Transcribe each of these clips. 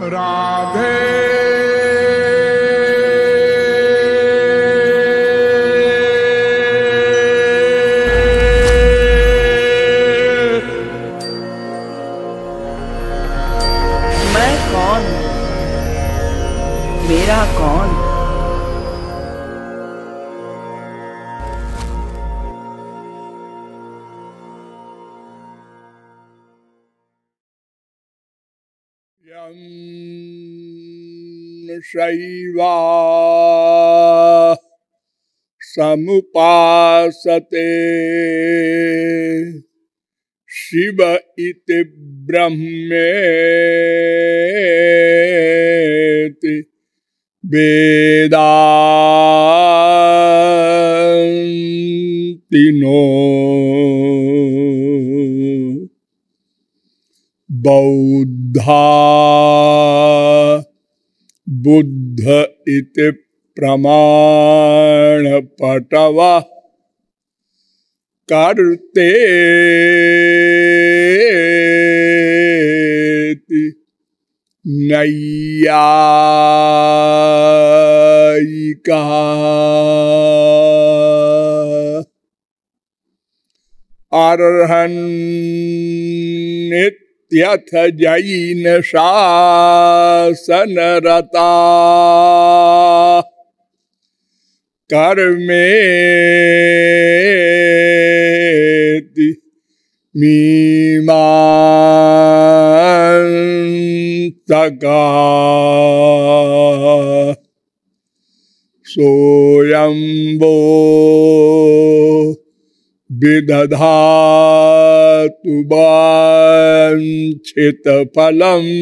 Radhe शैवा समुपासते Shiv इति ब्रह्मेति no Buddha Buddha इति प्रमाणपटव करते नैयायिका अर्हन्नित त्यथ जैन शासन रता कर्मे मीमांतका सोयंबो विदधातु वाञ्छितफलम्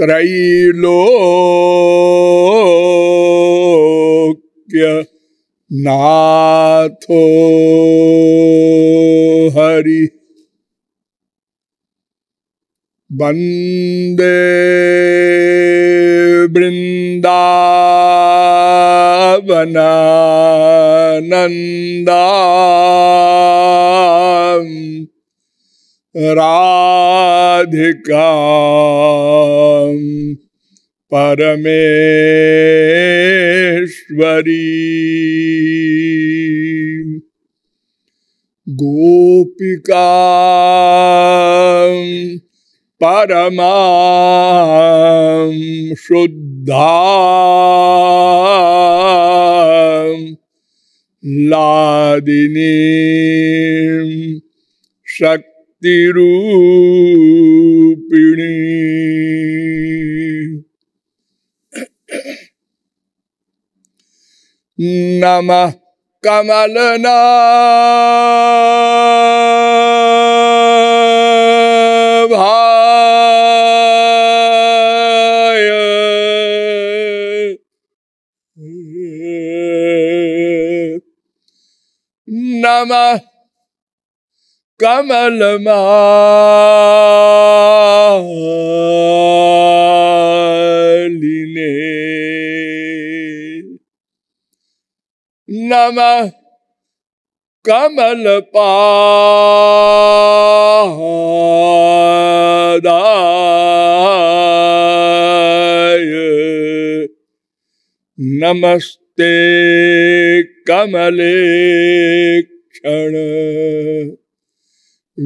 त्रैलोक्य नाथो हरि वन्दे वृन्दा पवना नंदा राधिका परमेश्वरी गोपिका परमा शुद्धा लादिनी शक्ति नमः कमलना श्याम कमल मालिने नम कमल पादाय नमस्ते कमले क्षण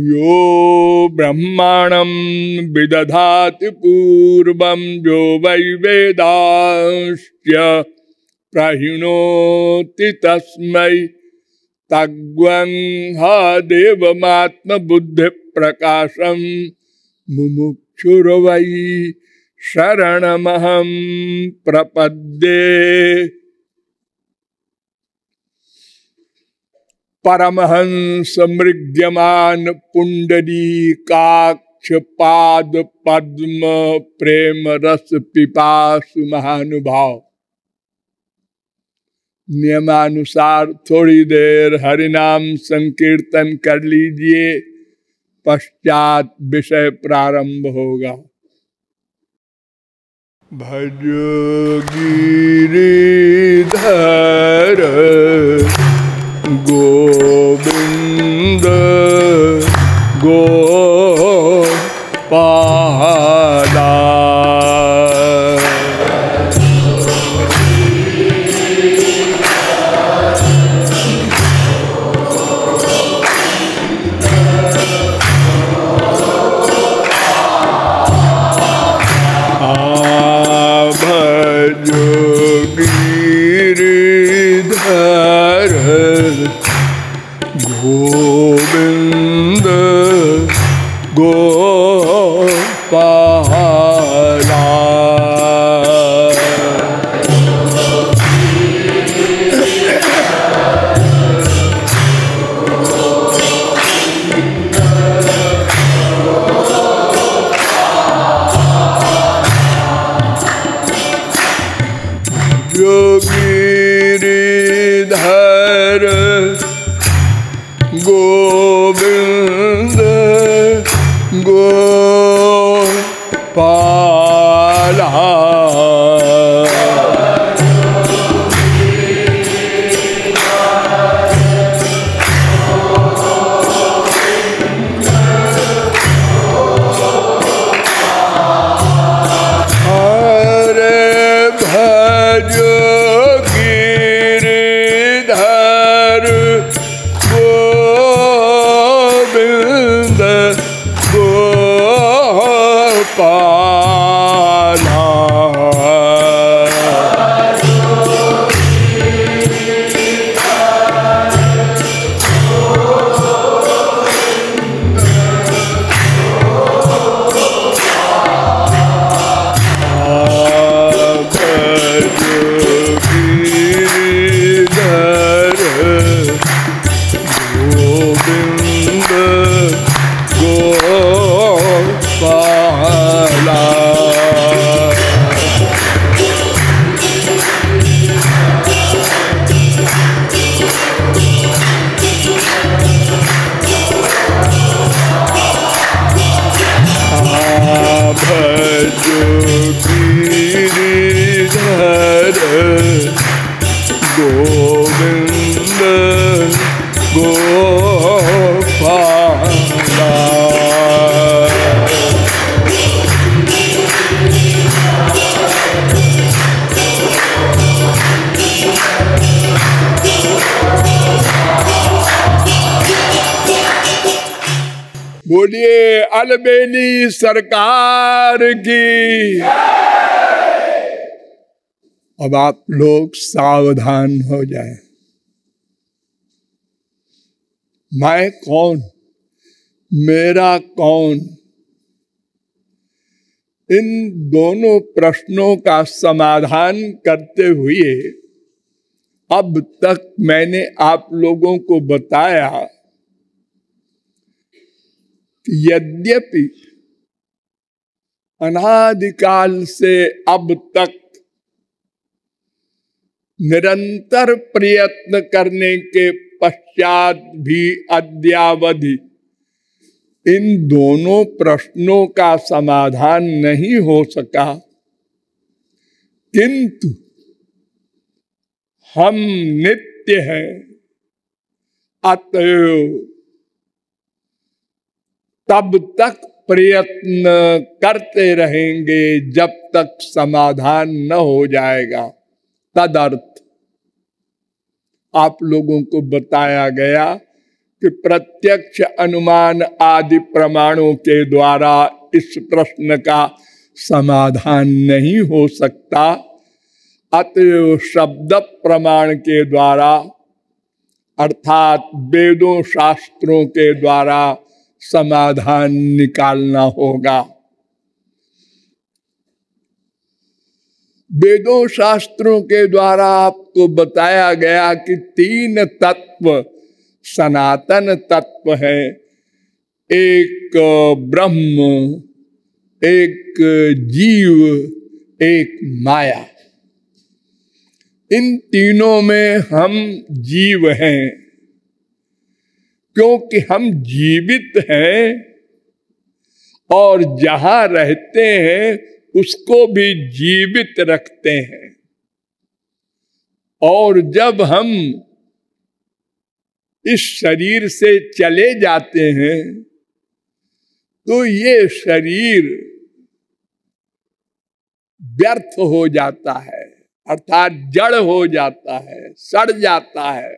यो ब्रह्माणं विदधाति पूर्वं यो वै वेदाश्च प्रहिणोति तस्मै तग्वं ह देवमात्मबुद्धिप्रकाशं मुमुक्षुर्वै शरणमहं प्रपद्ये परमहंस मृग्यमान पुंडरी काक्ष पाद पद्म प्रेम रस पिपास महानुभाव नियमानुसार थोड़ी देर हरिनाम संकीर्तन कर लीजिए पश्चात विषय प्रारंभ होगा भज धर Govind Govinda Govinda Jogi Nidhara Govinda अलबेली सरकार की अब आप लोग सावधान हो जाए मैं कौन मेरा कौन इन दोनों प्रश्नों का समाधान करते हुए अब तक मैंने आप लोगों को बताया यद्यपि अनादिकाल से अब तक निरंतर प्रयत्न करने के पश्चात भी अद्यावधि इन दोनों प्रश्नों का समाधान नहीं हो सका किंतु हम नित्य हैं अतएव तब तक प्रयत्न करते रहेंगे जब तक समाधान न हो जाएगा तदर्थ आप लोगों को बताया गया कि प्रत्यक्ष अनुमान आदि प्रमाणों के द्वारा इस प्रश्न का समाधान नहीं हो सकता अतएव शब्द प्रमाण के द्वारा अर्थात वेदों शास्त्रों के द्वारा समाधान निकालना होगा वेदों शास्त्रों के द्वारा आपको बताया गया कि तीन तत्व सनातन तत्व है एक ब्रह्म एक जीव एक माया इन तीनों में हम जीव हैं क्योंकि हम जीवित हैं और जहां रहते हैं उसको भी जीवित रखते हैं और जब हम इस शरीर से चले जाते हैं तो ये शरीर व्यर्थ हो जाता है अर्थात जड़ हो जाता है सड़ जाता है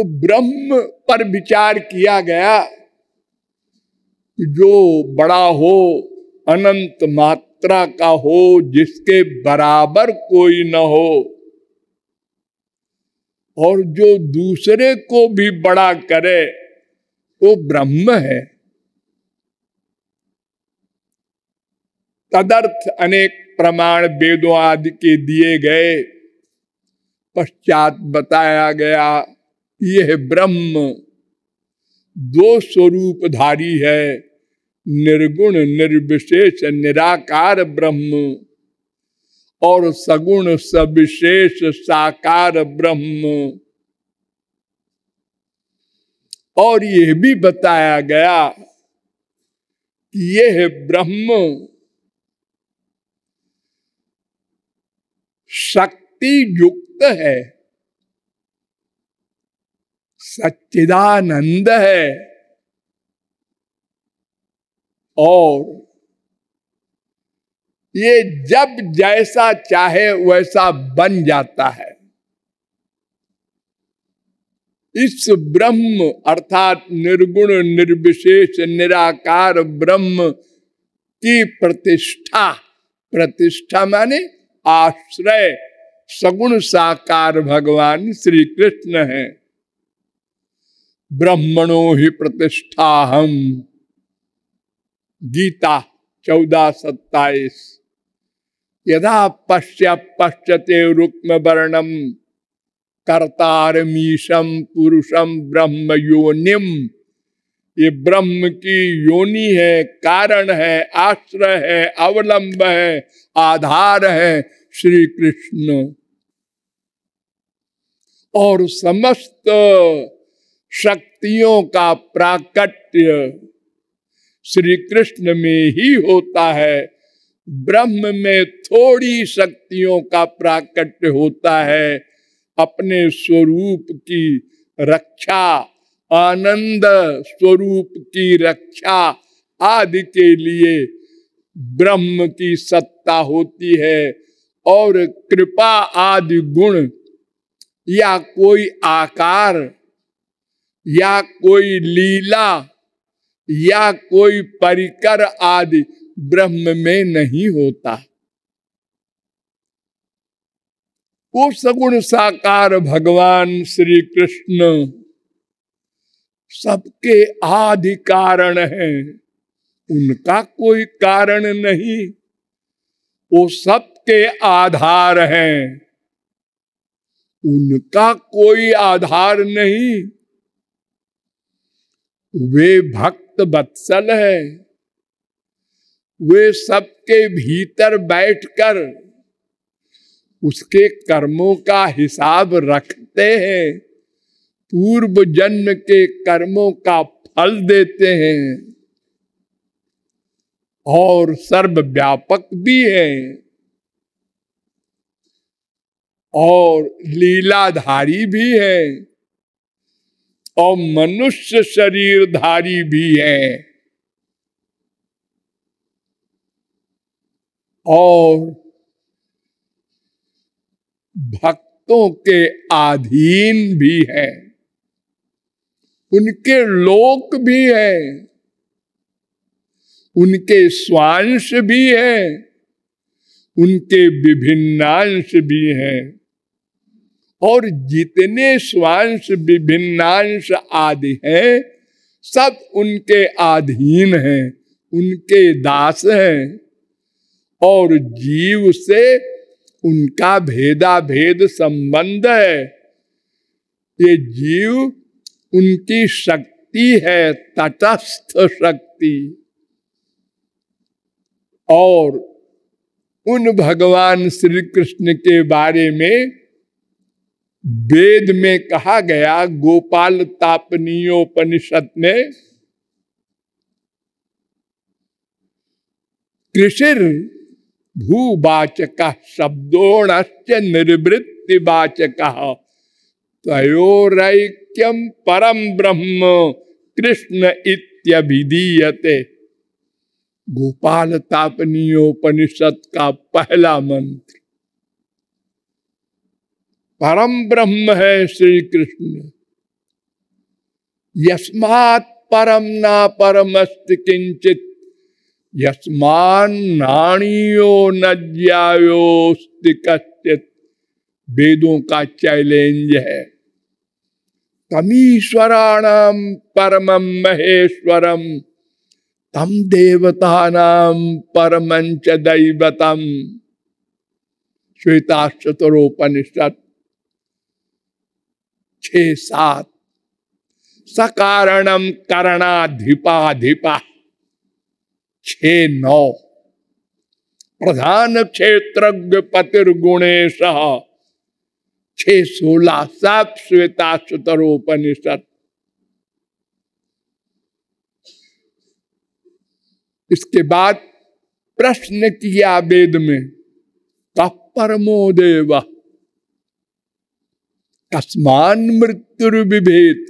तो ब्रह्म पर विचार किया गया जो बड़ा हो अनंत मात्रा का हो जिसके बराबर कोई न हो और जो दूसरे को भी बड़ा करे वो ब्रह्म है तदर्थ अनेक प्रमाण वेदों आदि के दिए गए पश्चात बताया गया यह ब्रह्म दो स्वरूपधारी है निर्गुण निर्विशेष निराकार ब्रह्म और सगुण सविशेष साकार ब्रह्म और यह भी बताया गया कि यह ब्रह्म शक्ति युक्त है सच्चिदानंद है और ये जब जैसा चाहे वैसा बन जाता है इस ब्रह्म अर्थात निर्गुण निर्विशेष निराकार ब्रह्म की प्रतिष्ठा प्रतिष्ठा माने आश्रय सगुण साकार भगवान श्री कृष्ण है ब्रह्मणो ही प्रतिष्ठा हम गीता चौदह सत्ताईस यदा पश्य पश्यते रुक्म वर्णम कर्तारमीशम पुरुषम ब्रह्म योनिम ये ब्रह्म की योनि है कारण है आश्रय है अवलंब है आधार है श्री कृष्ण और समस्त शक्तियों का प्राकट्य श्री कृष्ण में ही होता है ब्रह्म में थोड़ी शक्तियों का प्राकट्य होता है अपने स्वरूप की रक्षा आनंद स्वरूप की रक्षा आदि के लिए ब्रह्म की सत्ता होती है और कृपा आदि गुण या कोई आकार या कोई लीला या कोई परिकर आदि ब्रह्म में नहीं होता वो सगुण साकार भगवान श्री कृष्ण सबके आदि कारण है उनका कोई कारण नहीं वो सबके आधार हैं उनका कोई आधार नहीं वे भक्त बत्सल है वे सबके भीतर बैठकर उसके कर्मों का हिसाब रखते हैं पूर्व जन्म के कर्मों का फल देते हैं और सर्व व्यापक भी हैं और लीलाधारी भी हैं और मनुष्य शरीरधारी भी हैं और भक्तों के आधीन भी हैं उनके लोक भी हैं उनके स्वांश भी हैं उनके विभिन्नांश भी हैं और जितने स्वांश विभिन्नांश आदि हैं सब उनके अधीन हैं उनके दास हैं और जीव से उनका भेदा भेद संबंध है ये जीव उनकी शक्ति है तटस्थ शक्ति और उन भगवान श्री कृष्ण के बारे में वेद में कहा गया गोपाल तापनीयोपनिषद ने कृषिर भूवाचक निर्वृत्ति वाचक तयोरक्यम परम ब्रह्म कृष्ण इत्यभिधीयते गोपाल तापनीयोपनिषद का पहला मंत्र परम ब्रह्म है श्री कृष्ण यस्मात परम ना परमस्त किंचित यस्मान नाणियो न ज्यायोस्त कश्चित वेदों का चैलेंज है तमीश्वराणाम परम महेश्वरम तम देवता नाम परमंच दैवतम श्वेताश्चतरोपनिषद छ सात सकारणम करणाधिपाधिपा छ नौ प्रधान क्षेत्र गुणेश छ सोलह सब श्वेता सुतरोपनिषद इसके बाद प्रश्न किया वेद में तप परमो देव कस्मान मृत्यु विभेद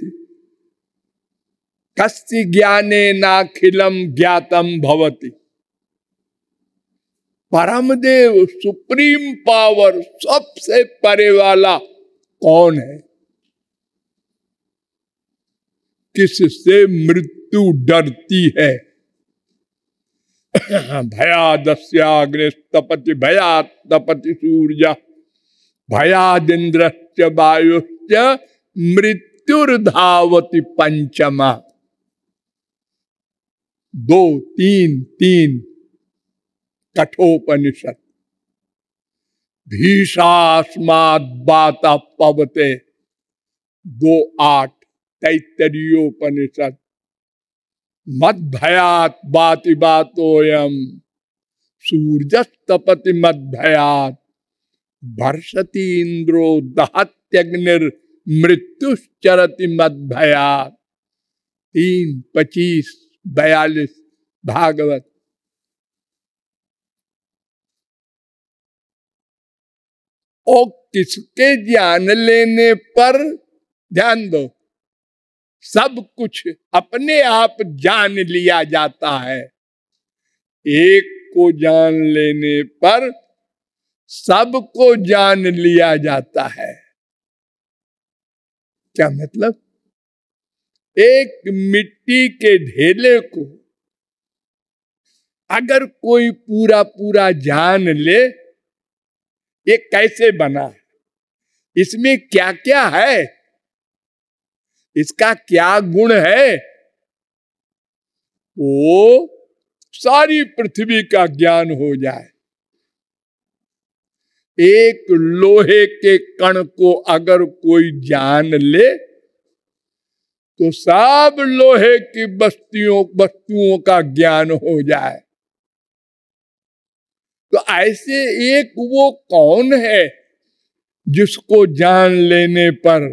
कस्य ज्ञाने नाखिलम ज्ञातम भवति परमदेव सुप्रीम पावर सबसे परे वाला कौन है किससे मृत्यु डरती है भया दस्याग्रे तपति भया तपति सूर्य इंद्र वायुश्च वायुश्च मृत्युर्धावती दो तीन तीन कठोपनिषद भीषास्माद बाता पवते दो आठ तैतरीयोपनिषद मत भयात बाति बातोयम सूर्य तपति मत भयात भर्षति इंद्रो दहत्यग्निर मृत्युश्चरति भया तीन पच्चीस बयालीस भागवत ओ किसके ज्ञान लेने पर ध्यान दो सब कुछ अपने आप जान लिया जाता है एक को जान लेने पर सबको जान लिया जाता है क्या मतलब एक मिट्टी के ढेले को अगर कोई पूरा पूरा जान ले ये कैसे बना है इसमें क्या क्या है इसका क्या गुण है वो सारी पृथ्वी का ज्ञान हो जाए एक लोहे के कण को अगर कोई जान ले तो सब लोहे की बस्तियों वस्तुओं का ज्ञान हो जाए तो ऐसे एक वो कौन है जिसको जान लेने पर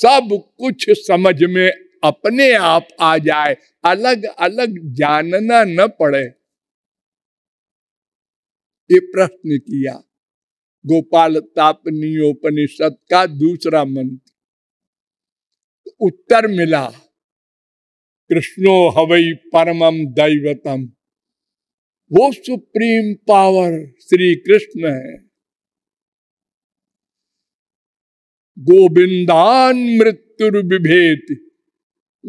सब कुछ समझ में अपने आप आ जाए अलग अलग जानना न पड़े ये प्रश्न किया गोपाल तापनीयोपनिषद का दूसरा मंत्र तो उत्तर मिला कृष्णो हवई परमम दैवतम वो सुप्रीम पावर श्री कृष्ण है गोविंदान मृत्यु विभेद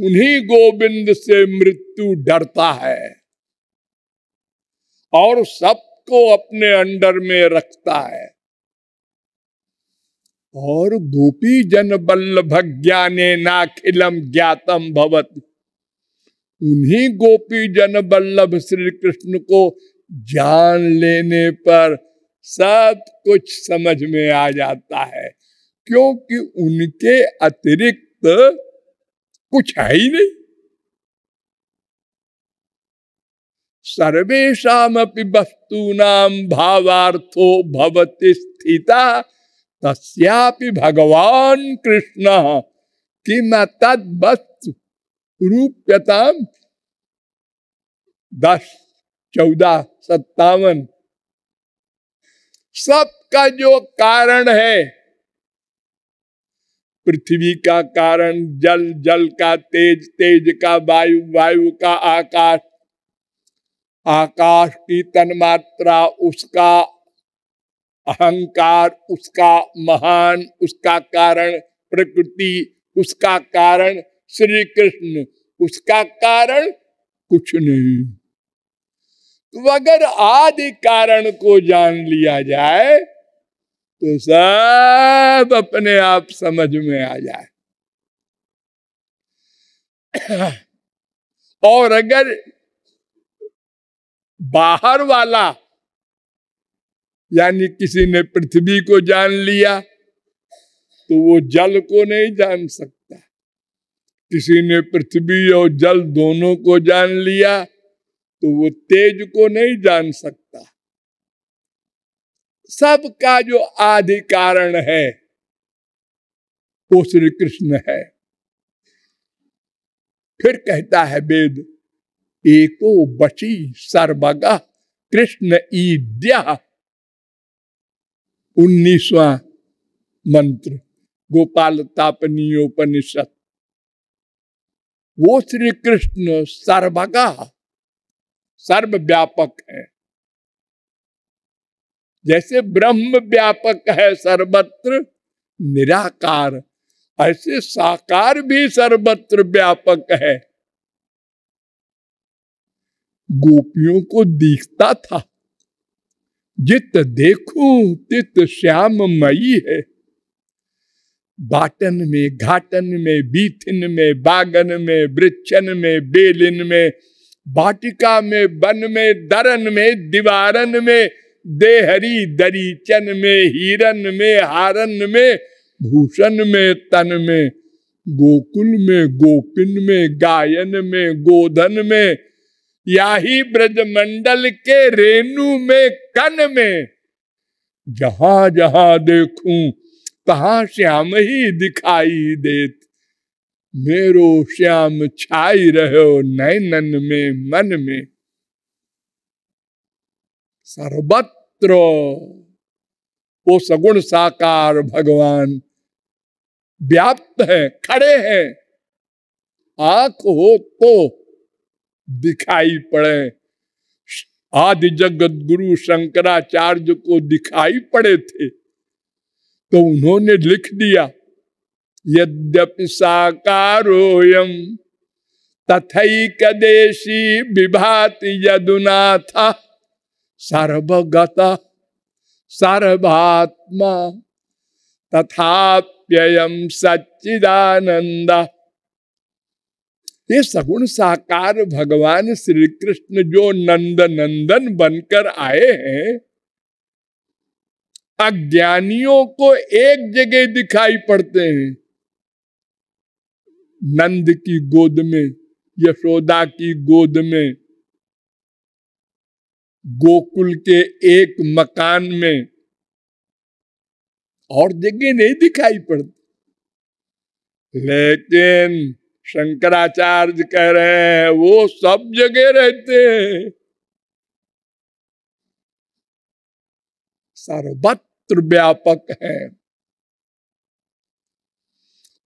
उन्हीं गोविंद से मृत्यु डरता है और सब को अपने अंडर में रखता है और गोपी जन बल्लभ ज्ञाने नाखिलम ज्ञातम भवत उन्हीं गोपी जन बल्लभ श्री कृष्ण को जान लेने पर सब कुछ समझ में आ जाता है क्योंकि उनके अतिरिक्त कुछ है ही नहीं सर्वेशा वस्तूना भावार्थो भवति स्थिता तस्यापि भगवान कृष्ण कि वस्तु रूप्यता दस चौदह सत्तावन सबका जो कारण है पृथ्वी का कारण जल जल का तेज तेज का वायु वायु का आकाश आकाश की तन मात्रा उसका अहंकार उसका महान उसका कारण प्रकृति उसका कारण श्री कृष्ण उसका कारण कुछ नहीं तो अगर आदि कारण को जान लिया जाए तो सब अपने आप समझ में आ जाए और अगर बाहर वाला यानी किसी ने पृथ्वी को जान लिया तो वो जल को नहीं जान सकता किसी ने पृथ्वी और जल दोनों को जान लिया तो वो तेज को नहीं जान सकता सबका जो आधिकारण है वो श्री कृष्ण है फिर कहता है वेद एको बची सर्वगा कृष्ण ईद्या उन्नीसवा मंत्र गोपाल तापनीयोपनिषद वो श्री कृष्ण सर्वगा सर्वव्यापक है जैसे ब्रह्म व्यापक है सर्वत्र निराकार ऐसे साकार भी सर्वत्र व्यापक है गोपियों को देखता था जित देखो तित श्याम मई है बाटन में घाटन में बीथिन में बागन में वृक्षन में बेलिन में बाटिका में बन में दरन में दीवारन में देहरी दरीचन में हिरन में हारन में भूषण में तन में गोकुल में गोपिन में गायन में गोधन में याही ब्रजमंडल के रेणु में कन में जहां जहां देखूं तहा श्याम ही दिखाई देत मेरो श्याम छाई रहो नैनन में मन में सर्वत्र वो सगुण साकार भगवान व्याप्त है खड़े हैं आंख हो तो दिखाई पड़े आदि जगत गुरु शंकराचार्य को दिखाई पड़े थे तो उन्होंने लिख दिया यद्यपि साकारोयम विभात यदुना था सर्वगता सर्वात्मा तथाप्ययम सच्चिदानंदा ये सगुण साकार भगवान श्री कृष्ण जो नंद नंदन बनकर आए हैं अज्ञानियों को एक जगह दिखाई पड़ते हैं नंद की गोद में यशोदा की गोद में गोकुल के एक मकान में और जगह नहीं दिखाई पड़ती लेकिन शंकराचार्य कह रहे हैं वो सब जगह रहते हैं सर्वत्र व्यापक है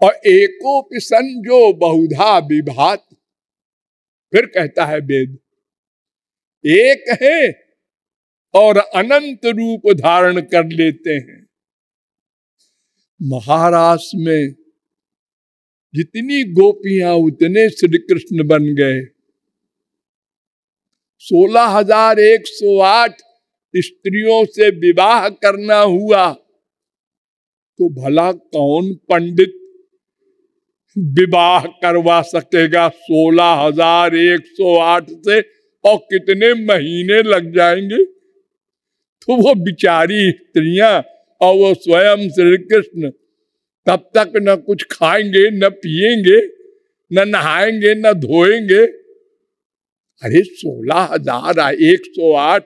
और एकोपिसन जो बहुधा विभात फिर कहता है वेद एक है और अनंत रूप धारण कर लेते हैं महाराष्ट्र में जितनी गोपियां उतने श्री कृष्ण बन गए सोलह हजार एक सौ आठ स्त्रियों से विवाह करना हुआ तो भला कौन पंडित विवाह करवा सकेगा सोलह हजार एक सौ आठ से और कितने महीने लग जाएंगे तो वो बिचारी स्त्रियां और वो स्वयं श्री कृष्ण तब तक न कुछ खाएंगे न पिएंगे न नहाएंगे न धोएंगे अरे सोलह हजार एक सौ आठ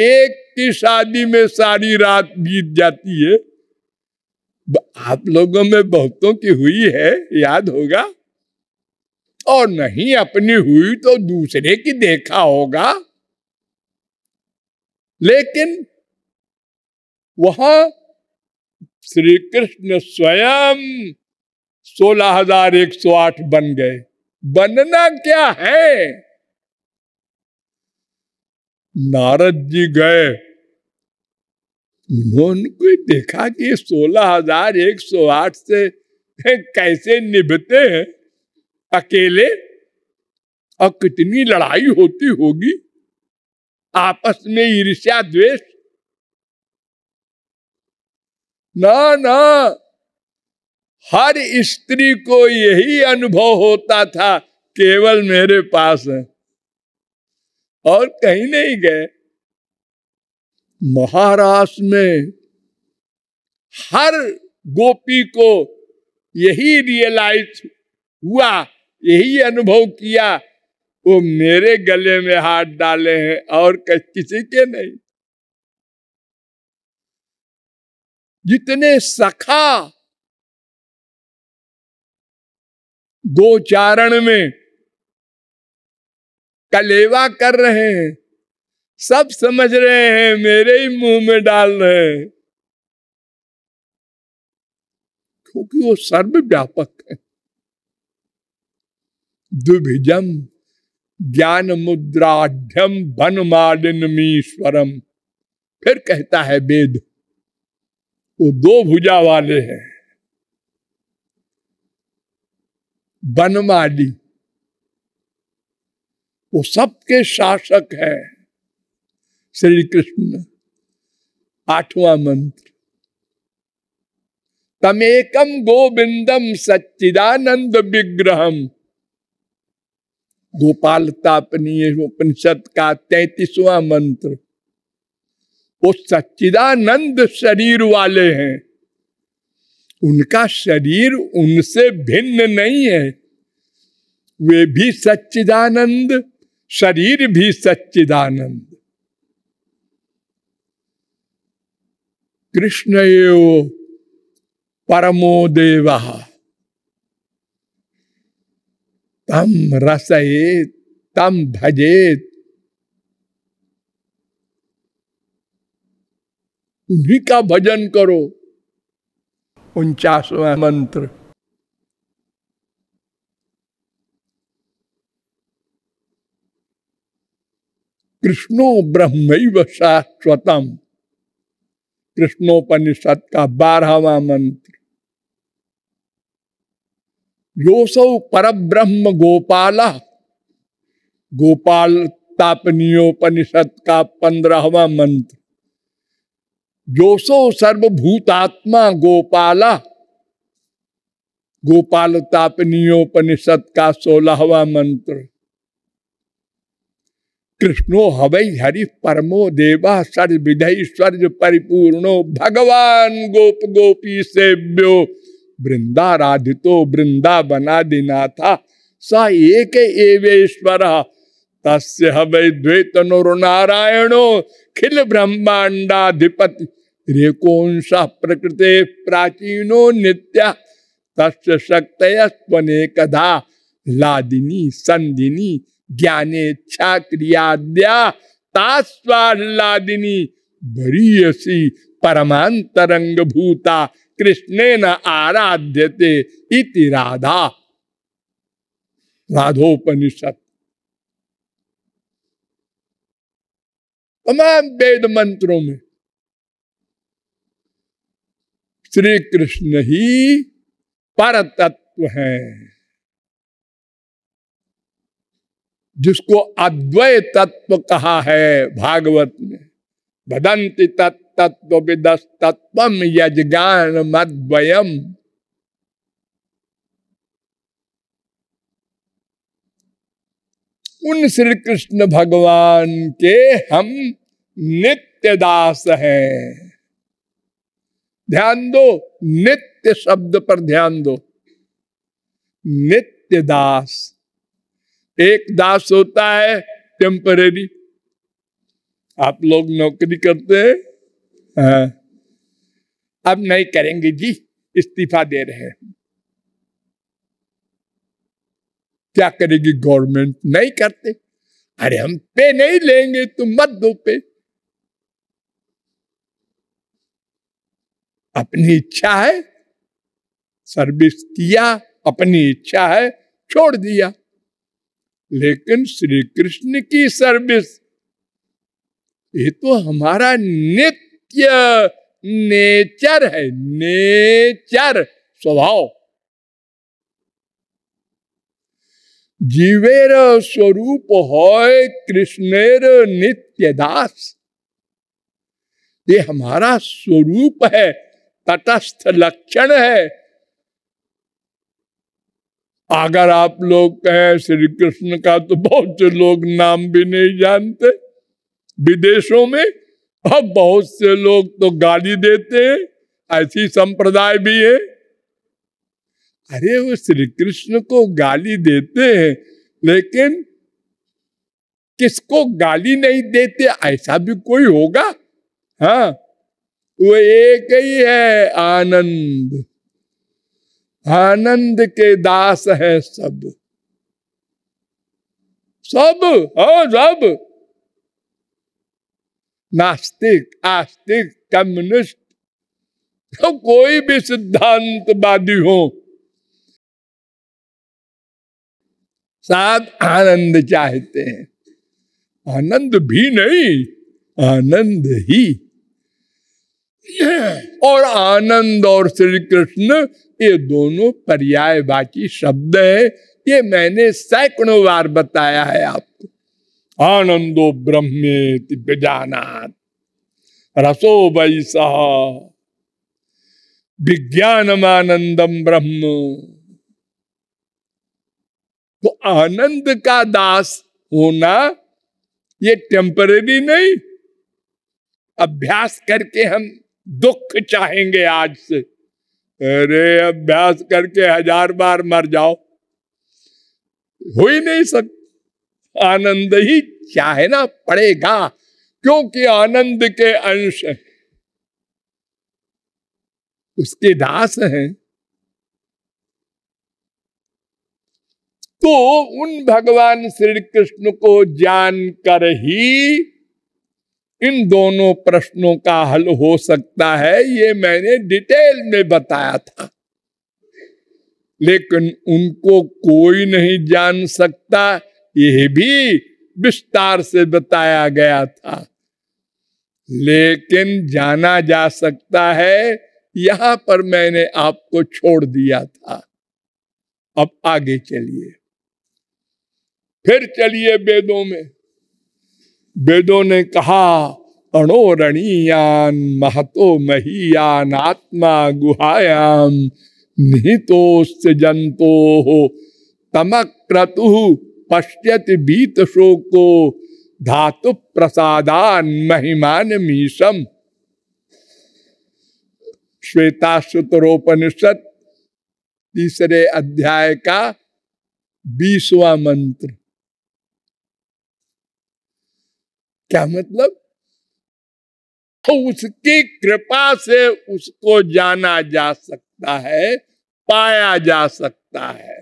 एक की शादी में सारी रात बीत जाती है आप लोगों में बहुतों की हुई है याद होगा और नहीं अपनी हुई तो दूसरे की देखा होगा लेकिन वहां श्री कृष्ण स्वयं सोलह हजार एक सौ आठ बन गए बनना क्या है नारद जी गए उन्होंने देखा कि सोलह हजार एक सौ आठ से कैसे निभते हैं अकेले और कितनी लड़ाई होती होगी आपस में ईर्ष्या द्वेष ना ना हर स्त्री को यही अनुभव होता था केवल मेरे पास है और कहीं नहीं गए महाराष्ट्र में हर गोपी को यही रियलाइज हुआ यही अनुभव किया वो मेरे गले में हाथ डाले हैं और किसी के नहीं जितने सखा गोचारण में कलेवा कर रहे हैं सब समझ रहे हैं मेरे ही मुंह में डाल रहे हैं क्योंकि वो सर्व व्यापक है दुभिजम ज्ञान मुद्राढ़ भन मालिन मीश्वरम फिर कहता है वेद वो दो भुजा वाले हैं बनमाली वो सबके शासक है श्री कृष्ण आठवां मंत्र तमेकम गोविंदम सच्चिदानंद विग्रहम गोपाल तापनीय उपनिषद का तैतीसवां मंत्र वो सच्चिदानंद शरीर वाले हैं उनका शरीर उनसे भिन्न नहीं है वे भी सच्चिदानंद शरीर भी सच्चिदानंद कृष्ण एव परमो देव तम रसए तम भजेत उन्हीं का भजन करो उनचासवा मंत्र कृष्णो ब्रह्म शाश्वतम कृष्णोपनिषद का बारहवा मंत्र योसौ पर ब्रह्म गोपाल गोपाल तापनीयोपनिषद का पंद्रहवा मंत्र जोसो सर्वभूतात्मा गोपाला गोपाल तापनीयोपनिषद का सोलहवा मंत्र कृष्णो हवै हरि परमो देवा सर्विधय स्वर्ज परिपूर्णो भगवान गोप गोपी सेव्यो वृंदाराधितो था स एक एवेश्वर तस्य हवै द्वैत नारायणो खिल ब्रह्मांडाधिपति रेकोश प्रकृते प्राचीनो नित्या तस्य शक्तय कदा लादिनी संधिनी ज्ञानेच्छा क्रियाद्या तास्वादिनी बरीयसी परमांतरंग भूता न आराध्यते इति राधा राधोपनिषद तमाम वेद मंत्रों में श्री कृष्ण ही पर तत्व है जिसको अद्वै तत्व कहा है भागवत में भदंति तत्व विदस तत्व यजगान मद्वयम उन श्री कृष्ण भगवान के हम नित्य दास हैं ध्यान दो नित्य शब्द पर ध्यान दो नित्य दास एक दास होता है टेम्परेरी आप लोग नौकरी करते हैं हाँ। अब नहीं करेंगे जी इस्तीफा दे रहे हैं क्या करेगी गवर्नमेंट नहीं करते अरे हम पे नहीं लेंगे तुम मत दो पे अपनी इच्छा है सर्विस किया अपनी इच्छा है छोड़ दिया लेकिन श्री कृष्ण की सर्विस ये तो हमारा नित्य नेचर है नेचर स्वभाव जीवेर स्वरूप हो कृष्णेर नित्य दास ये हमारा स्वरूप है तटस्थ लक्षण है अगर आप लोग कहें श्री कृष्ण का तो बहुत से लोग नाम भी नहीं जानते विदेशों में अब बहुत से लोग तो गाली देते हैं ऐसी संप्रदाय भी है अरे वो श्री कृष्ण को गाली देते हैं लेकिन किसको गाली नहीं देते ऐसा भी कोई होगा हाँ वो एक ही है आनंद आनंद के दास है सब सब हो हाँ, सब नास्तिक आस्तिक कम्युनिस्ट तो कोई भी सिद्धांतवादी हो साथ आनंद चाहते हैं आनंद भी नहीं आनंद ही और आनंद और श्री कृष्ण ये दोनों पर्याय बाकी शब्द है ये मैंने सैकड़ों बार बताया है आपको आनंदो ब्रह्मे तिजाना रसो वैसा विज्ञानम आनंदम ब्रह्म आनंद का दास होना ये टेम्पररी नहीं अभ्यास करके हम दुख चाहेंगे आज से अरे अभ्यास करके हजार बार मर जाओ हो ही नहीं सक आनंद ही चाहना पड़ेगा क्योंकि आनंद के अंश उसके दास हैं तो उन भगवान श्री कृष्ण को जानकर ही इन दोनों प्रश्नों का हल हो सकता है ये मैंने डिटेल में बताया था लेकिन उनको कोई नहीं जान सकता यह भी विस्तार से बताया गया था लेकिन जाना जा सकता है यहां पर मैंने आपको छोड़ दिया था अब आगे चलिए फिर चलिए वेदों में वेदों ने कहा अणोरणीयान महतो महीयान आत्मा गुहायाम निहितो जंतो हो तमक क्रतु पश्यत बीत शोको धातु प्रसादान महिमान मीसम श्वेता श्वेताश्रुतरोपनिषद तीसरे अध्याय का बीसवा मंत्र क्या मतलब तो उसकी कृपा से उसको जाना जा सकता है पाया जा सकता है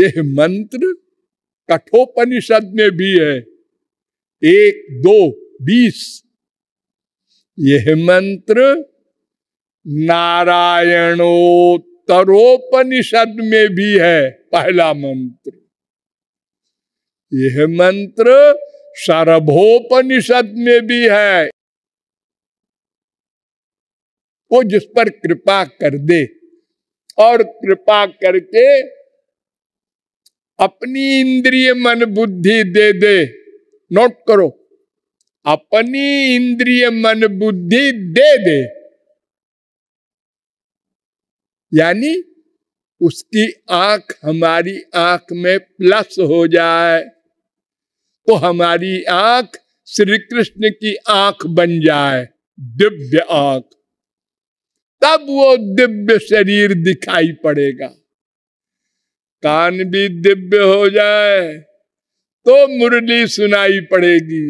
यह मंत्र कठोपनिषद में भी है एक दो बीस यह मंत्र नारायणोत्तरोपनिषद में भी है पहला मंत्र यह मंत्र सर्वोपनिषद में भी है वो जिस पर कृपा कर दे और कृपा करके अपनी इंद्रिय मन बुद्धि दे दे नोट करो अपनी इंद्रिय मन बुद्धि दे दे यानी उसकी आंख हमारी आंख में प्लस हो जाए वो तो हमारी आंख श्री कृष्ण की आंख बन जाए दिव्य आंख तब वो दिव्य शरीर दिखाई पड़ेगा कान भी दिव्य हो जाए तो मुरली सुनाई पड़ेगी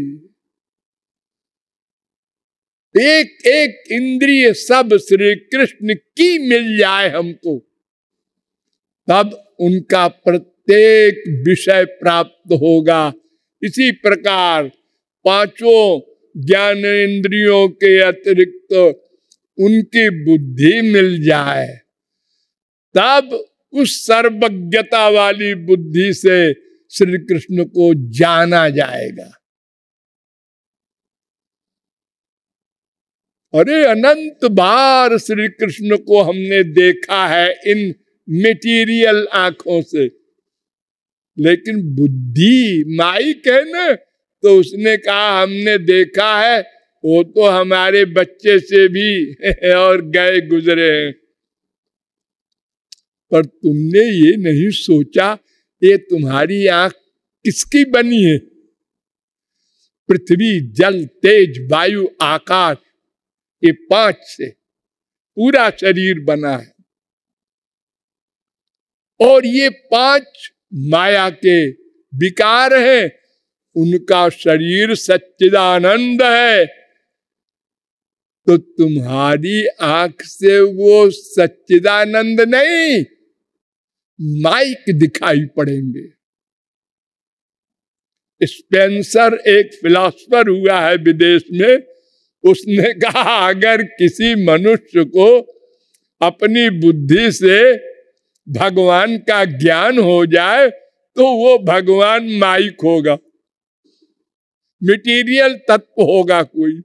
एक एक इंद्रिय सब श्री कृष्ण की मिल जाए हमको तब उनका प्रत्येक विषय प्राप्त होगा इसी प्रकार पांचों ज्ञान इंद्रियों के अतिरिक्त उनकी बुद्धि मिल जाए तब उस सर्वज्ञता वाली बुद्धि से श्री कृष्ण को जाना जाएगा अरे अनंत बार श्री कृष्ण को हमने देखा है इन मेटीरियल आंखों से लेकिन बुद्धि माइक है ना तो उसने कहा हमने देखा है वो तो हमारे बच्चे से भी और गए गुजरे हैं पर तुमने ये नहीं सोचा ये तुम्हारी आंख किसकी बनी है पृथ्वी जल तेज वायु आकाश ये पांच से पूरा शरीर बना है और ये पांच माया के विकार हैं उनका शरीर सच्चिदानंद है तो तुम्हारी आंख से वो सच्चिदानंद नहीं माइक दिखाई पड़ेंगे स्पेंसर एक फिलोसफर हुआ है विदेश में उसने कहा अगर किसी मनुष्य को अपनी बुद्धि से भगवान का ज्ञान हो जाए तो वो भगवान माइक होगा मटेरियल तत्व होगा कोई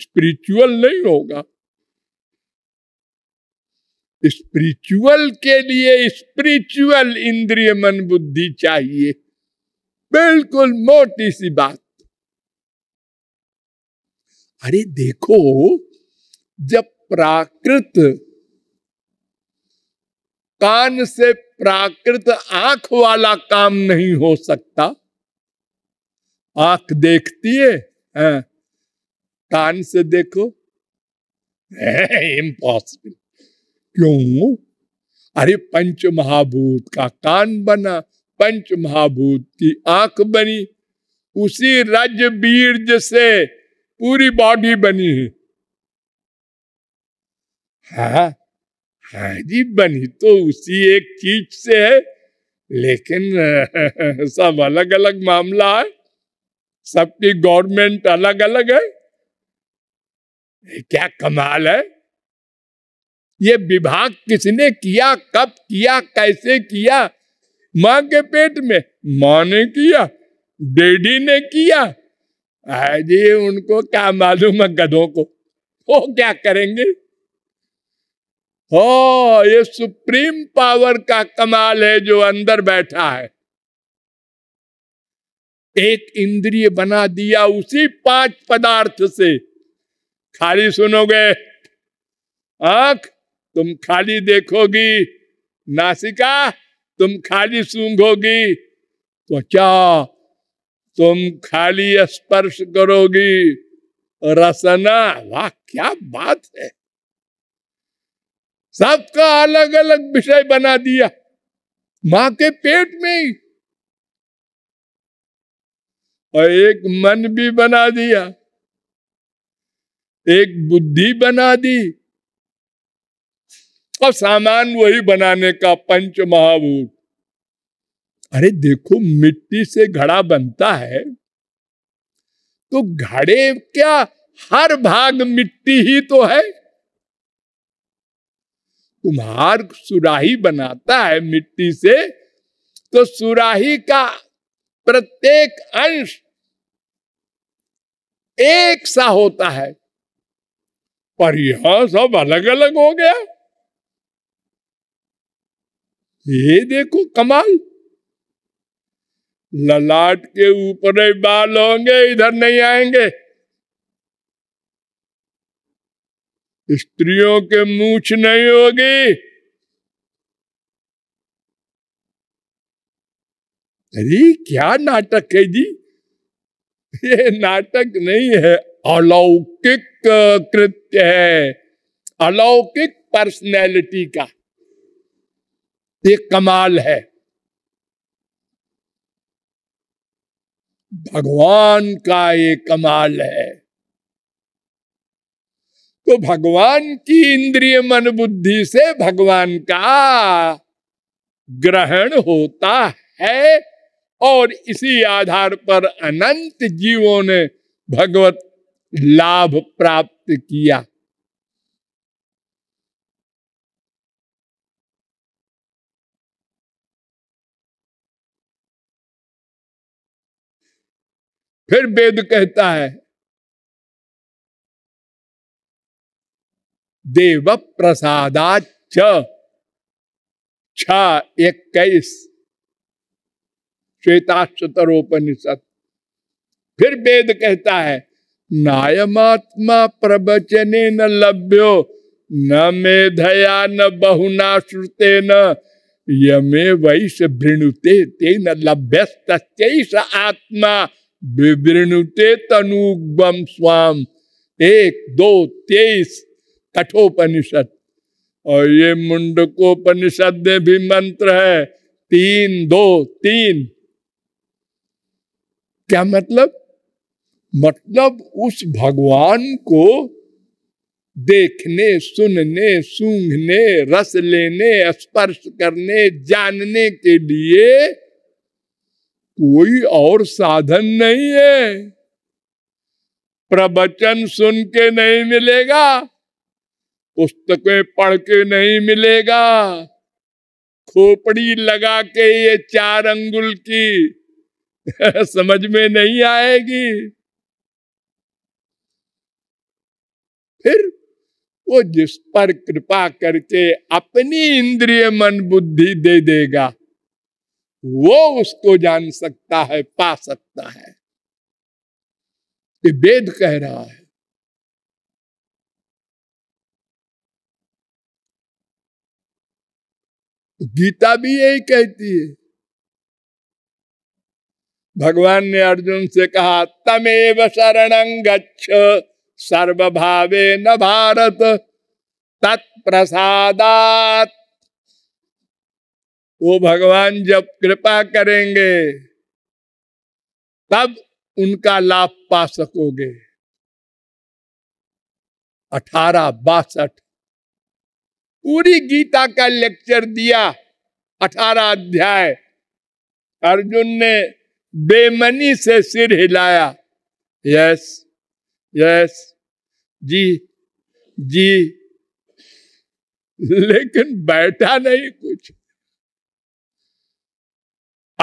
स्पिरिचुअल नहीं होगा स्पिरिचुअल के लिए स्पिरिचुअल इंद्रिय मन बुद्धि चाहिए बिल्कुल मोटी सी बात अरे देखो जब प्राकृत कान से प्राकृत आंख वाला काम नहीं हो सकता आंख देखती है हाँ, कान से देखो इम्पॉसिबल क्यों अरे पंच महाभूत का कान बना पंच महाभूत की आंख बनी उसी रज बीर्ज से पूरी बॉडी बनी है हाँ हाँ जी बनी तो उसी एक चीज से है लेकिन सब अलग अलग मामला है सबकी गवर्नमेंट अलग अलग है क्या कमाल है ये विभाग किसने किया कब किया कैसे किया माँ के पेट में माँ ने किया डेडी ने किया ये उनको क्या मालूम है गधों को वो क्या करेंगे हो ये सुप्रीम पावर का कमाल है जो अंदर बैठा है एक इंद्रिय बना दिया उसी पांच पदार्थ से खाली सुनोगे आख तुम खाली देखोगी नासिका तुम खाली सूंघोगी त्वचा तुम खाली स्पर्श करोगी रसना वाह क्या बात है सबका अलग अलग विषय बना दिया मां के पेट में ही और एक मन भी बना दिया एक बुद्धि बना दी और सामान वही बनाने का पंच महाभूत अरे देखो मिट्टी से घड़ा बनता है तो घड़े क्या हर भाग मिट्टी ही तो है कुम्हार सुराही बनाता है मिट्टी से तो सुराही का प्रत्येक अंश एक सा होता है पर यह सब अलग अलग हो गया ये देखो कमाल ललाट के ऊपर बाल होंगे इधर नहीं आएंगे स्त्रियों के मूछ नहीं होगी अरे क्या नाटक है जी ये नाटक नहीं है अलौकिक कृत्य है अलौकिक पर्सनैलिटी का ये कमाल है भगवान का ये कमाल है तो भगवान की इंद्रिय मन बुद्धि से भगवान का ग्रहण होता है और इसी आधार पर अनंत जीवों ने भगवत लाभ प्राप्त किया फिर वेद कहता है देव प्रसादाच छाईस इक्कीस फिर वेद कहता है नायमात्मा प्रवचने न लभ्यो न मेधया न बहुना श्रुते न यमे वैश वृणुते ते न लभ्यस्त आत्मा विवृणुते तनुगम स्वाम एक दो तेईस कठोपनिषद और ये मुंडकोपनिषद में भी मंत्र है तीन दो तीन क्या मतलब मतलब उस भगवान को देखने सुनने सूंघने रस लेने स्पर्श करने जानने के लिए कोई और साधन नहीं है प्रवचन सुन के नहीं मिलेगा पुस्तकें पढ़ के नहीं मिलेगा खोपड़ी लगा के ये चार अंगुल की समझ में नहीं आएगी फिर वो जिस पर कृपा करके अपनी इंद्रिय मन बुद्धि दे देगा वो उसको जान सकता है पा सकता है वेद कह रहा है गीता भी यही कहती है भगवान ने अर्जुन से कहा तमेव शरण गच्छ भावे न भारत तत्प्रसादात वो भगवान जब कृपा करेंगे तब उनका लाभ पा सकोगे अठारह बासठ पूरी गीता का लेक्चर दिया अठारह अध्याय अर्जुन ने बेमनी से सिर हिलाया यस यस जी जी लेकिन बैठा नहीं कुछ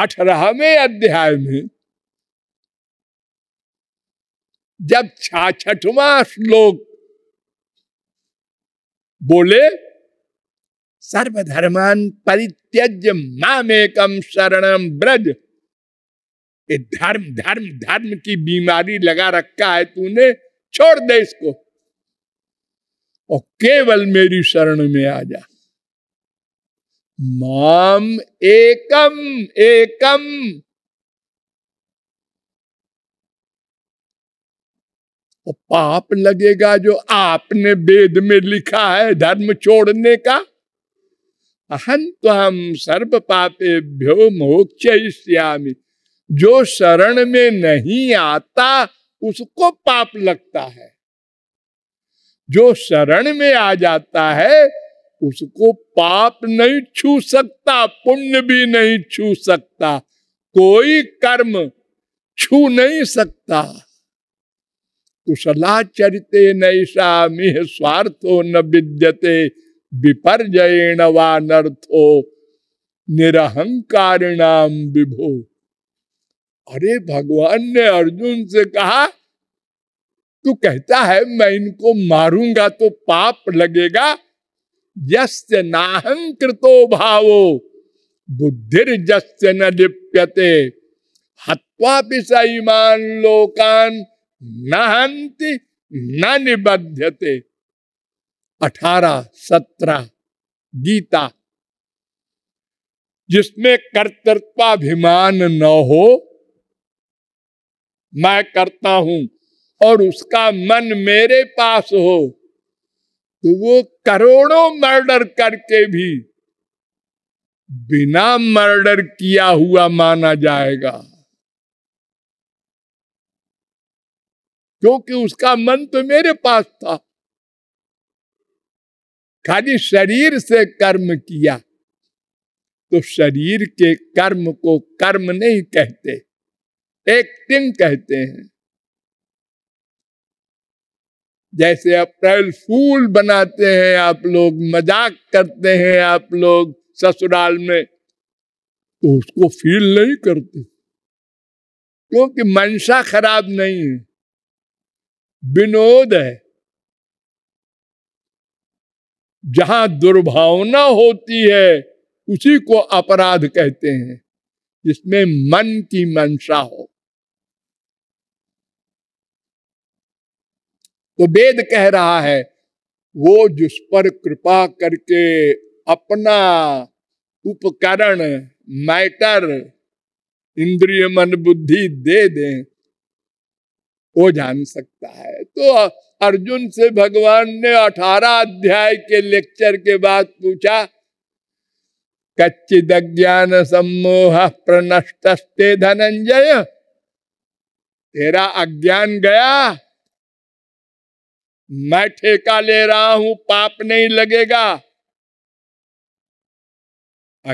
अठारहवें अध्याय में जब छाछठवा श्लोक बोले सर्वधर्मान परित्यज मामेकम शरणम ब्रज ये धर्म धर्म धर्म की बीमारी लगा रखा है तूने छोड़ दे इसको और केवल मेरी शरण में आ जा माम एकम एकम पाप लगेगा जो आपने वेद में लिखा है धर्म छोड़ने का अहम त्वम सर्व पापेभ्यो मोक्षयामी जो शरण में नहीं आता उसको पाप लगता है जो शरण में आ जाता है उसको पाप नहीं छू सकता पुण्य भी नहीं छू सकता कोई कर्म छू नहीं सकता कुशला चरित नैसा मिह स्वार्थो न विद्यते विपर्जयण वानर्थो नाम विभो अरे भगवान ने अर्जुन से कहा तू कहता है मैं इनको मारूंगा तो पाप लगेगा यस्य नाहंकृतो भावो बुद्धिर जस्य न लिप्यते हत्वा मान लोकान नहंति न निबध्यते अठारह सत्रह गीता जिसमें कर्तृत्वाभिमान न हो मैं करता हूं और उसका मन मेरे पास हो तो वो करोड़ों मर्डर करके भी बिना मर्डर किया हुआ माना जाएगा क्योंकि उसका मन तो मेरे पास था खाली शरीर से कर्म किया तो शरीर के कर्म को कर्म नहीं कहते एक्टिंग कहते हैं जैसे अप्रैल फूल बनाते हैं आप लोग मजाक करते हैं आप लोग ससुराल में तो उसको फील नहीं करते क्योंकि मंशा खराब नहीं है विनोद है जहां दुर्भावना होती है उसी को अपराध कहते हैं जिसमें मन की मंशा हो तो वेद कह रहा है वो जिस पर कृपा करके अपना उपकरण मैटर इंद्रिय मन बुद्धि दे दें वो जान सकता है तो अर्जुन से भगवान ने अठारह अध्याय के लेक्चर के बाद पूछा कच्चिद ज्ञान सम्मोह प्रनष्टस्ते धनंजय तेरा अज्ञान गया मैं ठेका ले रहा हूं पाप नहीं लगेगा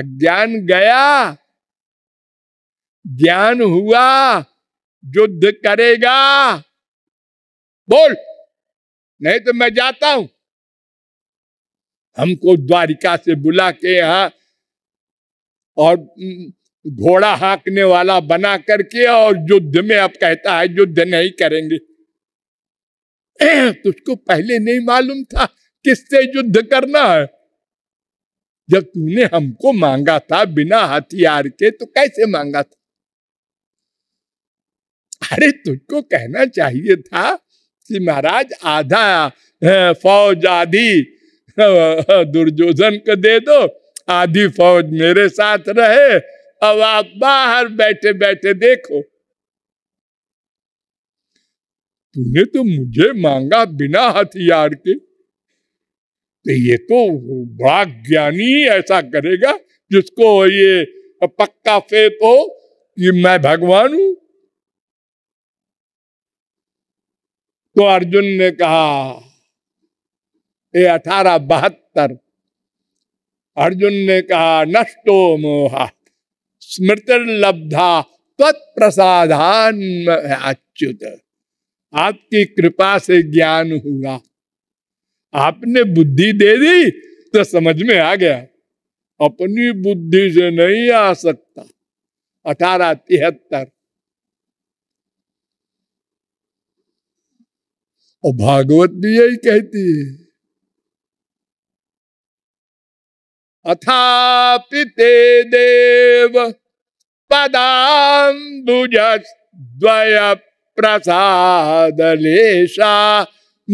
अज्ञान गया ज्ञान हुआ युद्ध करेगा बोल नहीं तो मैं जाता हूं हमको द्वारिका से बुला के यहां और घोड़ा हाँकने वाला बना करके और युद्ध में अब कहता है युद्ध नहीं करेंगे तुझको पहले नहीं मालूम था किससे युद्ध करना है जब तूने हमको मांगा था बिना हथियार के तो कैसे मांगा था अरे तुझको कहना चाहिए था कि महाराज आधा फौज आधी दुर्योधन को दे दो आधी फौज मेरे साथ रहे अब आप बाहर बैठे बैठे देखो तूने तो मुझे मांगा बिना हथियार के तो ये तो बड़ा ज्ञानी ऐसा करेगा जिसको ये पक्का फेत हो कि मैं भगवान हूं तो अर्जुन ने कहा ये अठारह बहत्तर अर्जुन ने कहा नष्टो मोहा स्मृतिर्लब्धा तत्प्रसाधान अच्युत आपकी कृपा से ज्ञान हुआ आपने बुद्धि दे दी तो समझ में आ गया अपनी बुद्धि से नहीं आ सकता अठारह तिहत्तर और भागवत भी यही कहती है अथापि ते देव पदाबुज द्वय प्रसाद लेशा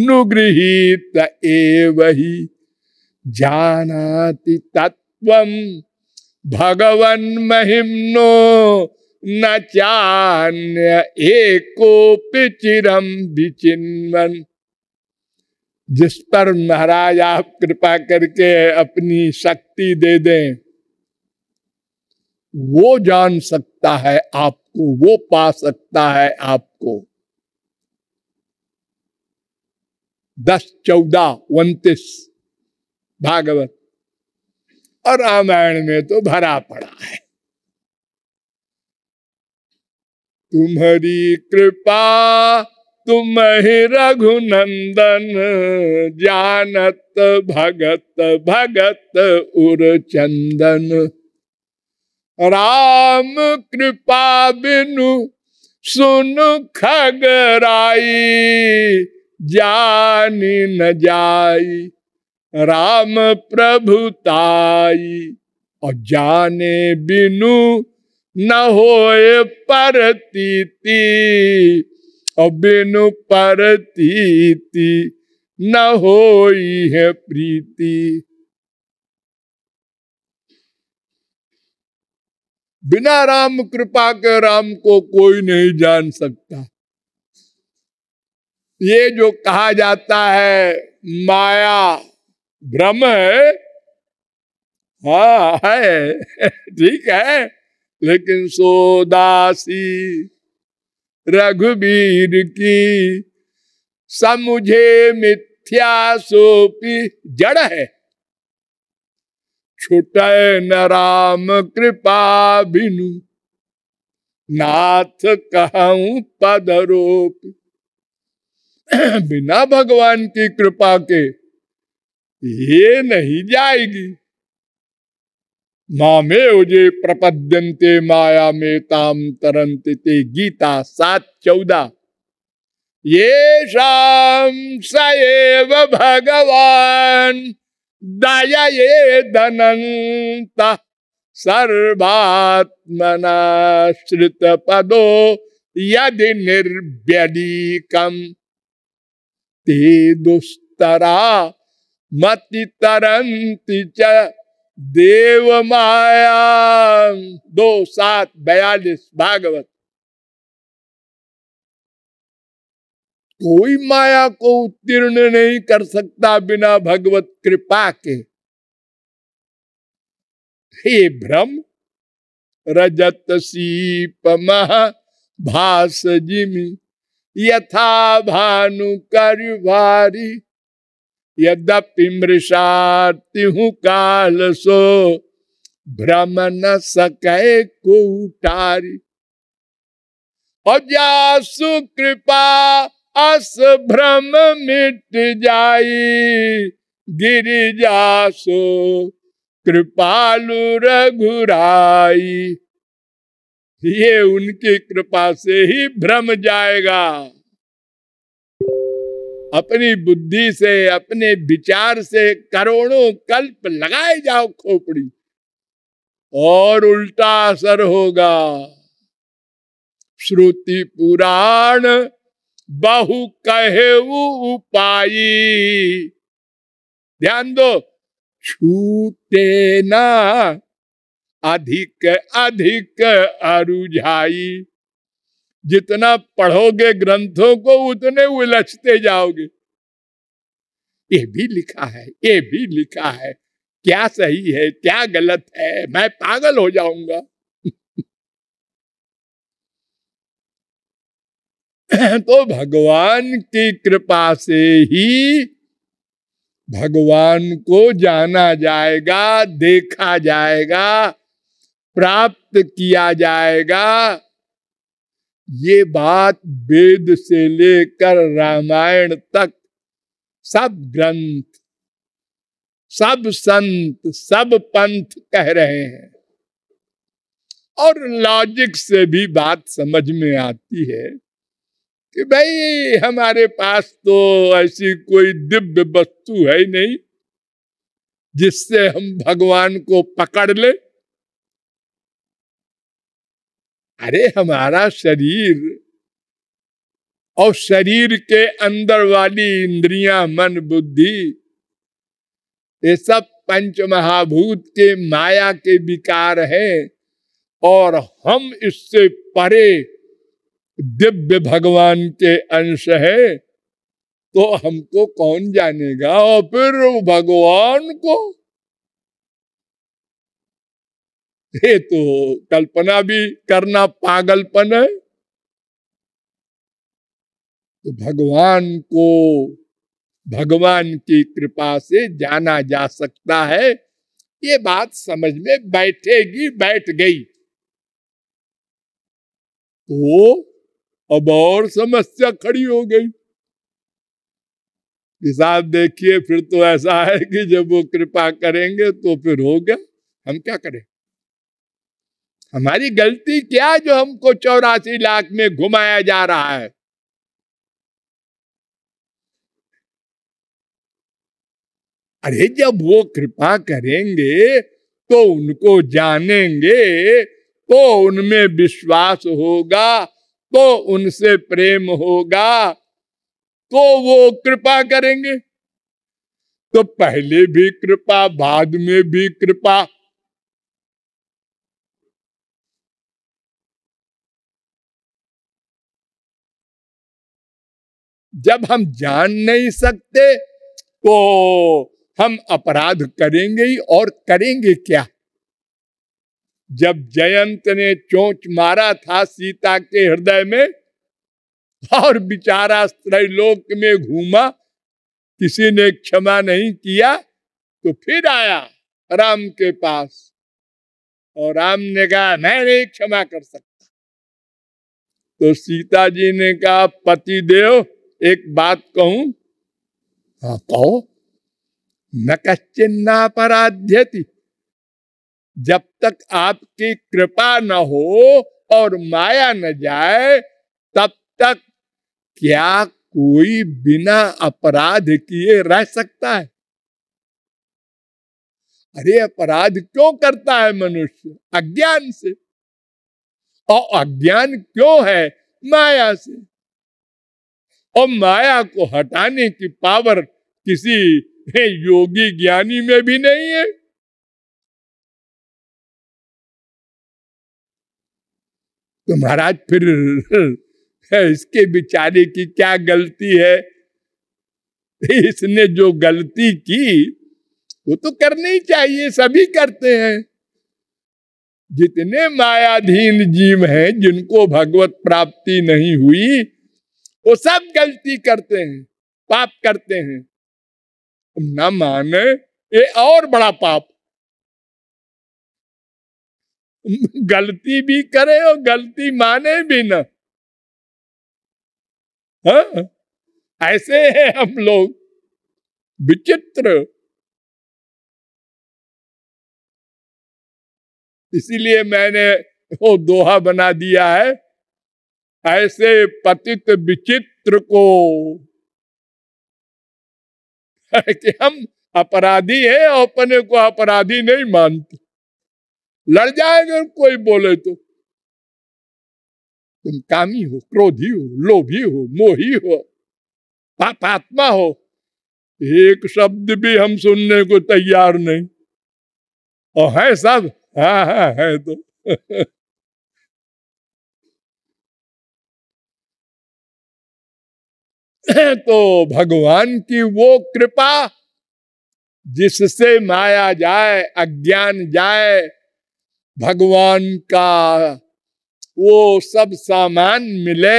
नुगृहित ही जानाति तत्व भगवन महिमनो न चान्य एकोपि चिरम विचिन्वन जिस पर महाराज आप कृपा करके अपनी शक्ति दे दें वो जान सकता है आपको वो पा सकता है आपको दस चौदह उन्तीस भागवत और रामायण में तो भरा पड़ा है तुम्हारी कृपा तुम ही रघुनंदन जानत भगत भगत उर चंदन राम कृपा बिनु सुन खगराई जानी न जाई राम प्रभुताई और जाने बिनु न होए परतीति अबिनु परती न होई है प्रीति बिना राम कृपा के राम को कोई नहीं जान सकता ये जो कहा जाता है माया भ्रम है हा है ठीक है लेकिन सो दासी रघुवीर की समुझे मिथ्या सोपी जड़ है छुट न राम कृपा बिनु नाथ कहूं रूप बिना भगवान की कृपा के ये नहीं जाएगी मामे उजे प्रपद्यंते माया में ताम तरंते गीता सात चौदह ये शाम सएव भगवान दया ये धनंत सर्वात्मनाश्रित पदो यदि कम ते दुस्तरा मति तरंति चा देव माया दो सात बयालीस भागवत कोई माया को उत्तीर्ण नहीं कर सकता बिना भगवत कृपा के हे भ्रम रजत सीप मह भास जिमी यथा भानु कर भारी यद्यपिमृषाति हूँ काल सो भ्रम न सके कुटारी और जासु कृपा अस भ्रम मिट जाई गिरिजासो कृपालु रघुराई ये उनकी कृपा से ही भ्रम जाएगा अपनी बुद्धि से अपने विचार से करोड़ों कल्प लगाए जाओ खोपड़ी और उल्टा असर होगा श्रुति पुराण बहु कहे उपायी ध्यान दो छूते ना अधिक अधिक अरुझाई जितना पढ़ोगे ग्रंथों को उतने उलझते जाओगे ये भी लिखा है ये भी लिखा है क्या सही है क्या गलत है मैं पागल हो जाऊंगा तो भगवान की कृपा से ही भगवान को जाना जाएगा देखा जाएगा प्राप्त किया जाएगा ये बात वेद से लेकर रामायण तक सब ग्रंथ सब संत सब पंथ कह रहे हैं और लॉजिक से भी बात समझ में आती है कि भाई हमारे पास तो ऐसी कोई दिव्य वस्तु है ही नहीं जिससे हम भगवान को पकड़ ले अरे हमारा शरीर और शरीर के अंदर वाली इंद्रियां मन बुद्धि ये सब पंच महाभूत के माया के विकार हैं और हम इससे परे दिव्य भगवान के अंश है तो हमको कौन जानेगा और फिर भगवान को थे तो कल्पना भी करना पागलपन है तो भगवान को भगवान की कृपा से जाना जा सकता है ये बात समझ में बैठेगी बैठ गई तो अब और समस्या खड़ी हो गई हिसाब देखिए फिर तो ऐसा है कि जब वो कृपा करेंगे तो फिर हो गया हम क्या करें हमारी गलती क्या जो हमको चौरासी लाख में घुमाया जा रहा है अरे जब वो कृपा करेंगे तो उनको जानेंगे तो उनमें विश्वास होगा तो उनसे प्रेम होगा तो वो कृपा करेंगे तो पहले भी कृपा बाद में भी कृपा जब हम जान नहीं सकते तो हम अपराध करेंगे ही और करेंगे क्या जब जयंत ने चोंच मारा था सीता के हृदय में और बिचारा त्रैलोक में घूमा किसी ने क्षमा नहीं किया तो फिर आया राम के पास और राम ने कहा मैं नहीं क्षमा कर सकता तो सीता जी ने कहा पति देव एक बात कहूं हाँ कहो न कश्चिन्ना पराध्यति जब तक आपकी कृपा न हो और माया न जाए तब तक क्या कोई बिना अपराध किए रह सकता है अरे अपराध क्यों करता है मनुष्य अज्ञान से और अज्ञान क्यों है माया से और माया को हटाने की पावर किसी योगी ज्ञानी में भी नहीं है तो महाराज फिर इसके बिचारे की क्या गलती है इसने जो गलती की वो तो करनी चाहिए सभी करते हैं जितने मायाधीन जीव हैं जिनको भगवत प्राप्ति नहीं हुई वो सब गलती करते हैं पाप करते हैं न माने ये और बड़ा पाप गलती भी करे और गलती माने भी ना हा? ऐसे है हम लोग विचित्र इसीलिए मैंने वो दोहा बना दिया है ऐसे पतित विचित्र को कि हम अपराधी हैं और अपने को अपराधी नहीं मानते लड़ जाएगा कोई बोले तो तुम कामी हो क्रोधी हो लोभी हो मोही हो पापात्मा हो एक शब्द भी हम सुनने को तैयार नहीं और है सब हा हा है तो तो भगवान की वो कृपा जिससे माया जाए अज्ञान जाए भगवान का वो सब सामान मिले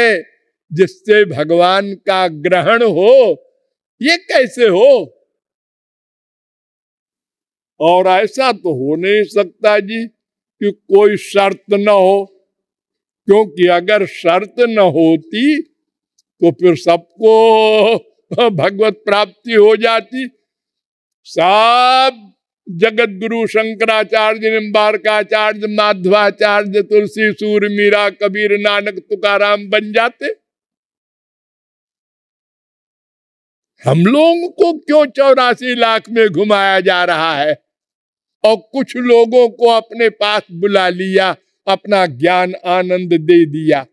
जिससे भगवान का ग्रहण हो ये कैसे हो और ऐसा तो हो नहीं सकता जी कि कोई शर्त न हो क्योंकि अगर शर्त न होती तो फिर सबको भगवत प्राप्ति हो जाती सब जगत गुरु शंकराचार्य निम्बारकाचार्य माध्वाचार्य तुलसी सूर मीरा कबीर नानक तुकाराम बन जाते हम लोगों को क्यों चौरासी लाख में घुमाया जा रहा है और कुछ लोगों को अपने पास बुला लिया अपना ज्ञान आनंद दे दिया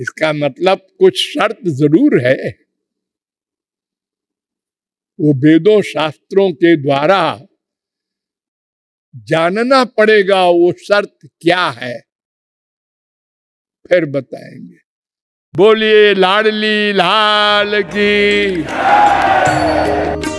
इसका मतलब कुछ शर्त जरूर है वो वेदों शास्त्रों के द्वारा जानना पड़ेगा वो शर्त क्या है फिर बताएंगे बोलिए लाडली लाल की